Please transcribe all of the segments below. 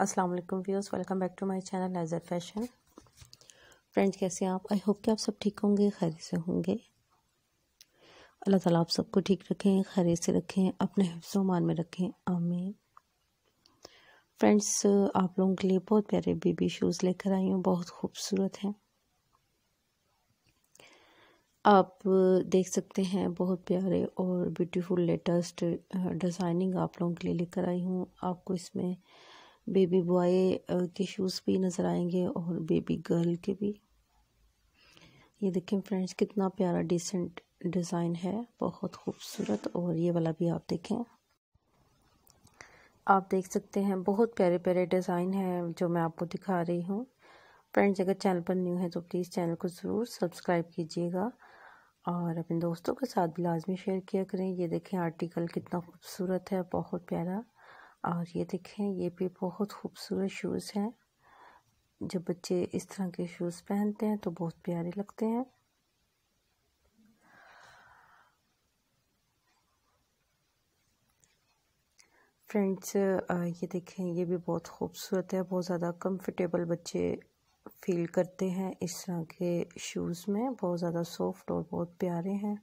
अस्सलाम वालेकुम viewers welcome back to my channel Nazar fashion friends कैसे हैं आप आई होप कि आप सब ठीक होंगे खैर से होंगे अल्लाह ताला आप सबको ठीक रखें खैर से रखें अपने हिफ्स मान में रखें आमीन फ्रेंड्स आप लोगों के लिए बहुत प्यारे बेबी शूज़ लेकर आई हूँ बहुत खूबसूरत हैं आप देख सकते हैं बहुत प्यारे और ब्यूटीफुल लेटेस्ट डिज़ाइनिंग आप लोगों के लिए लेकर आई हूँ आपको इसमें बेबी बॉय के शूज़ भी नज़र आएंगे और बेबी गर्ल के भी ये देखें फ्रेंड्स कितना प्यारा डिसेंट डिज़ाइन है बहुत खूबसूरत और ये वाला भी आप देखें आप देख सकते हैं बहुत प्यारे प्यारे डिज़ाइन हैं जो मैं आपको दिखा रही हूँ फ्रेंड्स अगर चैनल पर न्यू है तो प्लीज़ चैनल को ज़रूर सब्सक्राइब कीजिएगा और अपने दोस्तों के साथ भी लाजमी शेयर किया करें ये देखें आर्टिकल कितना खूबसूरत है बहुत प्यारा और ये देखें ये भी बहुत खूबसूरत शूज़ हैं जब बच्चे इस तरह के शूज़ पहनते हैं तो बहुत प्यारे लगते हैं फ्रेंड्स ये देखें ये भी बहुत खूबसूरत है बहुत ज़्यादा कंफर्टेबल बच्चे फील करते हैं इस तरह के शूज़ में बहुत ज़्यादा सॉफ्ट और बहुत प्यारे हैं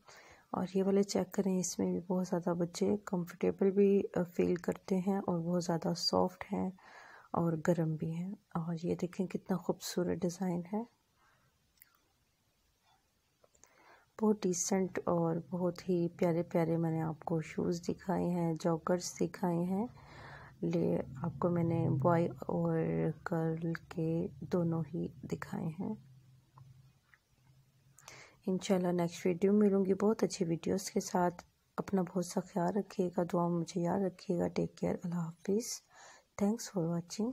और ये वाले चेक करें इसमें भी बहुत ज़्यादा बच्चे कंफर्टेबल भी फील करते हैं और बहुत ज़्यादा सॉफ्ट हैं और गर्म भी हैं और ये देखें कितना खूबसूरत डिज़ाइन है बहुत डिसेंट और बहुत ही प्यारे प्यारे मैंने आपको शूज़ दिखाए हैं जॉकर्स दिखाए हैं ले आपको मैंने बॉय और गर्ल के दोनों ही दिखाए हैं इंशाल्लाह नेक्स्ट वीडियो में मिलूंगी बहुत अच्छी वीडियोस के साथ अपना बहुत सा ख्याल रखिएगा दुआ मुझे याद रखिएगा टेक केयर अल्लाह हाफिज़ थैंक्स फॉर वाचिंग